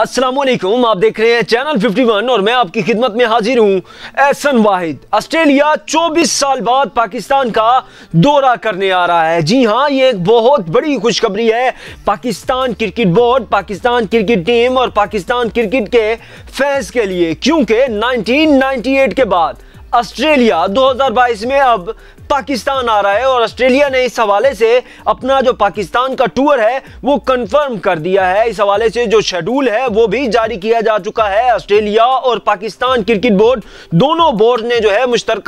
असलम आप देख रहे हैं चैनल 51 और मैं आपकी खिदमत में हाजिर हूं एहसन वाहिद ऑस्ट्रेलिया 24 साल बाद पाकिस्तान का दौरा करने आ रहा है जी हां ये एक बहुत बड़ी खुशखबरी है Pakistan cricket board Pakistan cricket team और पाकिस्तान क्रिकेट के फैंस के लिए क्योंकि 1998 के बाद ऑस्ट्रेलिया 2022 में अब पाकिस्तान आ रहा है और ऑस्ट्रेलिया ने इस हवाले से अपना जो पाकिस्तान का टूर है वो कंफर्म कर दिया है इस हवाले से जो शेड्यूल है वो भी जारी किया जा चुका है ऑस्ट्रेलिया और पाकिस्तान क्रिकेट बोर्ड दोनों बोर्ड ने जो है मुश्तर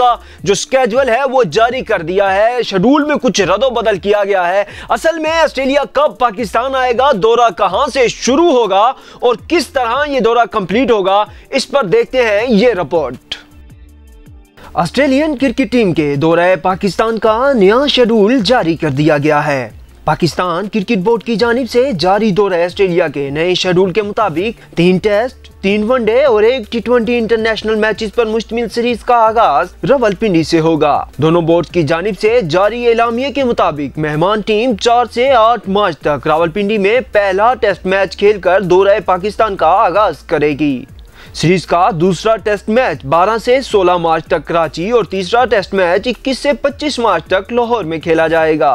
जो स्केजल है वो जारी कर दिया है शेड्यूल में कुछ रदो बदल किया गया है असल में ऑस्ट्रेलिया कब पाकिस्तान आएगा दौरा कहाँ से शुरू होगा और किस तरह ये दौरा कंप्लीट होगा इस पर देखते हैं ये रिपोर्ट ऑस्ट्रेलियन क्रिकेट टीम के दौरे पाकिस्तान का नया शेड्यूल जारी कर दिया गया है पाकिस्तान क्रिकेट बोर्ड की जानब से जारी दौरे ऑस्ट्रेलिया के नए शेड्यूल के मुताबिक तीन टेस्ट तीन वनडे और एक टी ट्वेंटी इंटरनेशनल मैचेस पर मुश्तमिल सीरीज का आगाज रवलपिंडी से होगा दोनों बोर्ड की जानब से जारी एलामिया के मुताबिक मेहमान टीम चार से आठ मार्च तक रावलपिंडी में पहला टेस्ट मैच खेलकर दौरे पाकिस्तान का आगाज करेगी सीरीज का दूसरा टेस्ट मैच 12 से 16 मार्च तक कराची और तीसरा टेस्ट मैच 21 से 25 मार्च तक लाहौर में खेला जाएगा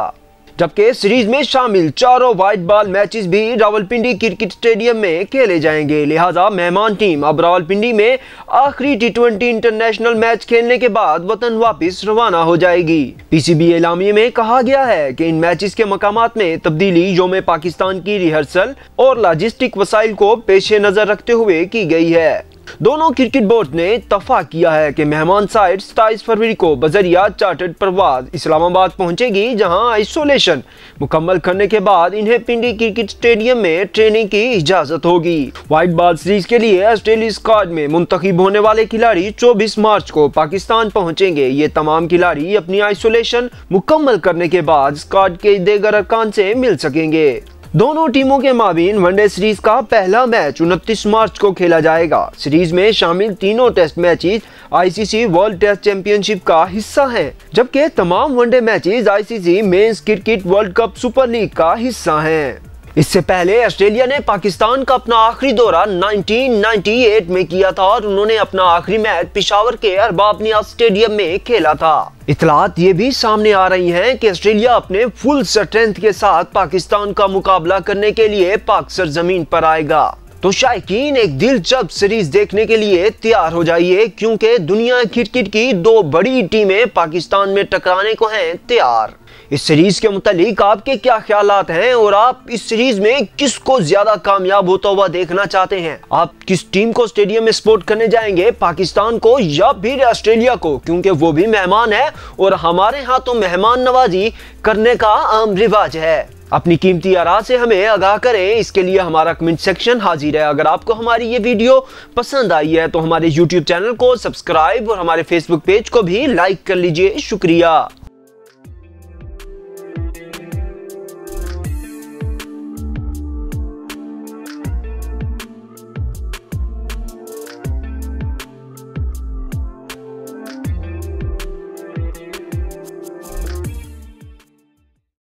जबकि सीरीज में शामिल चारों व्हाइट बॉल मैचेस भी रावलपिंडी क्रिकेट स्टेडियम में खेले जाएंगे लिहाजा मेहमान टीम अब रावलपिंडी में आखिरी टी ट्वेंटी इंटरनेशनल मैच खेलने के बाद वतन वापस रवाना हो जाएगी पीसीबी एलामी में कहा गया है कि इन मैचेस के मकाम में तब्दीली योम पाकिस्तान की रिहर्सल और लॉजिस्टिक वसाइल को पेश नजर रखते हुए की गई है दोनों क्रिकेट बोर्ड ने इतफा किया है कि मेहमान साइड सताईस फरवरी को बजरिया चार्टर्ड परवाज इस्लामाबाद पहुंचेगी जहां आइसोलेशन मुकम्मल करने के बाद इन्हें पिंडी क्रिकेट स्टेडियम में ट्रेनिंग की इजाजत होगी व्हाइट बॉल सीरीज के लिए ऑस्ट्रेलिया स्क्वाड में मुंतखब होने वाले खिलाड़ी चौबीस मार्च को पाकिस्तान पहुँचेंगे ये तमाम खिलाड़ी अपनी आइसोलेशन मुकम्मल करने के बाद स्क्वाड के देगर अरकान से मिल सकेंगे दोनों टीमों के माबीन वनडे सीरीज का पहला मैच उनतीस मार्च को खेला जाएगा सीरीज में शामिल तीनों test matches ICC world test championship का हिस्सा हैं, जबकि तमाम one day matches ICC men's cricket world cup super league का हिस्सा हैं। इससे पहले ऑस्ट्रेलिया ने पाकिस्तान का अपना आखिरी दौरा 1998 में किया था और उन्होंने अपना आखिरी मैच पिशावर के अरबाब नियाज स्टेडियम में खेला था इतलात ये भी सामने आ रही हैं कि ऑस्ट्रेलिया अपने फुल स्ट्रेंथ के साथ पाकिस्तान का मुकाबला करने के लिए पाक जमीन पर आएगा तो शायकीन एक दिलचस्प सीरीज देखने के लिए तैयार हो जाइए क्योंकि दुनिया क्रिकेट की दो बड़ी टीमें पाकिस्तान में टकराने को हैं तैयार इस सीरीज के मुतालिक आपके क्या ख्याल हैं और आप इस सीरीज में किसको ज्यादा कामयाब होता हुआ देखना चाहते हैं आप किस टीम को स्टेडियम में सपोर्ट करने जाएंगे पाकिस्तान को या फिर ऑस्ट्रेलिया को क्योंकि वो भी मेहमान है और हमारे यहाँ तो मेहमान नवाजी करने का आम रिवाज है अपनी कीमती आरा से हमें आगाह करें इसके लिए हमारा कमेंट सेक्शन हाजिर है अगर आपको हमारी ये वीडियो पसंद आई है तो हमारे यूट्यूब चैनल को सब्सक्राइब और हमारे फेसबुक पेज को भी लाइक कर लीजिए शुक्रिया